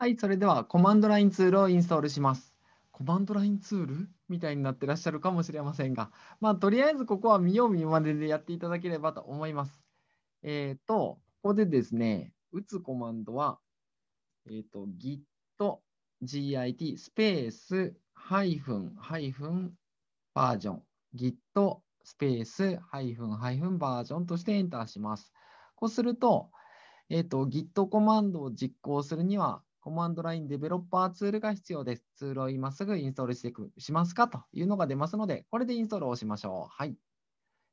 はい、それではコマンドラインツールをインストールします。コマンドラインツールみたいになってらっしゃるかもしれませんが、まあ、とりあえずここは見よう見まででやっていただければと思います。えっ、ー、と、ここでですね、打つコマンドは、えっ、ー、と、git git スペースハイフンハイフンバージョン git スペースハイフンハイフンバージョンとしてエンターします。こうすると、えっ、ー、と、git コマンドを実行するには、コマンドラインデベロッパーツールが必要です。ツールを今すぐインストールしてしますかというのが出ますので、これでインストールをしましょう。はい。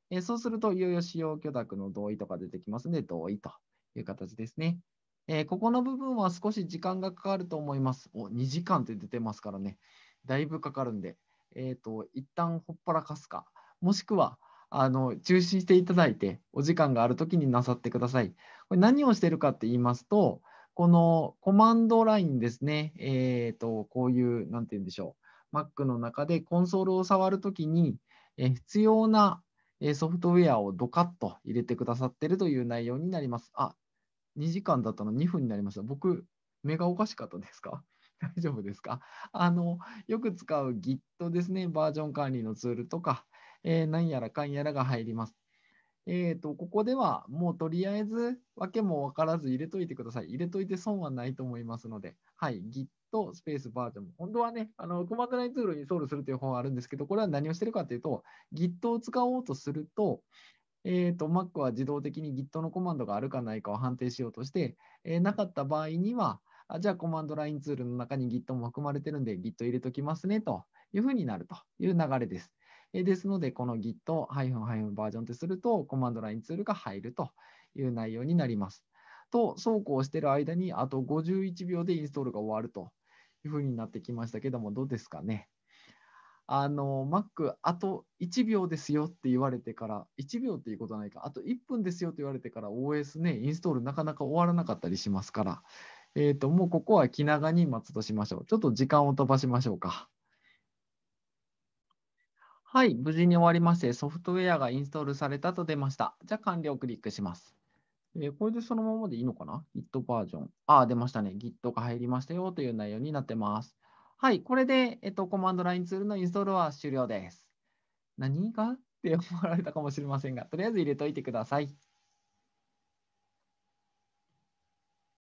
えそうすると、いよいよ使用許諾の同意とか出てきますので、同意という形ですね。えー、ここの部分は少し時間がかかると思います。お、2時間って出てますからね。だいぶかかるんで、えっ、ー、と、一旦ほっぱらかすか、もしくは、あの中止していただいて、お時間があるときになさってください。これ何をしてるかって言いますと、このコマンドラインですね、えーと、こういう、なんて言うんでしょう、Mac の中でコンソールを触るときに、え必要なソフトウェアをドカッと入れてくださってるという内容になります。あ、2時間だったの2分になりました。僕、目がおかしかったですか 大丈夫ですかあのよく使う Git ですね、バージョン管理のツールとか、えー、何やらかんやらが入ります。えーと、ここではもうとりあえず訳も分からず入れといてください。入れといて損はないと思いますので、はい、Git スペースバージョン。本当はね、あのコマンドラインツールにソールするという方はがあるんですけど、これは何をしてるかというと、Git を使おうとすると、えーと、Mac は自動的に Git のコマンドがあるかないかを判定しようとして、えー、なかった場合には、あじゃあコマンドラインツールの中に Git も含まれてるんで Git 入れときますねというふうになるという流れです。えですので、この Git-- バージョンってすると、コマンドラインツールが入るという内容になります。と、そうこうしている間に、あと51秒でインストールが終わるというふうになってきましたけども、どうですかね。あの、Mac、あと1秒ですよって言われてから、1秒っていうことはないか、あと1分ですよって言われてから OS ね、インストールなかなか終わらなかったりしますから、えっ、ー、と、もうここは気長に待つとしましょう。ちょっと時間を飛ばしましょうか。はい、無事に終わりまして、ソフトウェアがインストールされたと出ました。じゃあ、完了をクリックします。えこれでそのままでいいのかな ?Git バージョン。ああ、出ましたね。Git が入りましたよという内容になってます。はい、これで、えっと、コマンドラインツールのインストールは終了です。何がって思われたかもしれませんが、とりあえず入れといてください。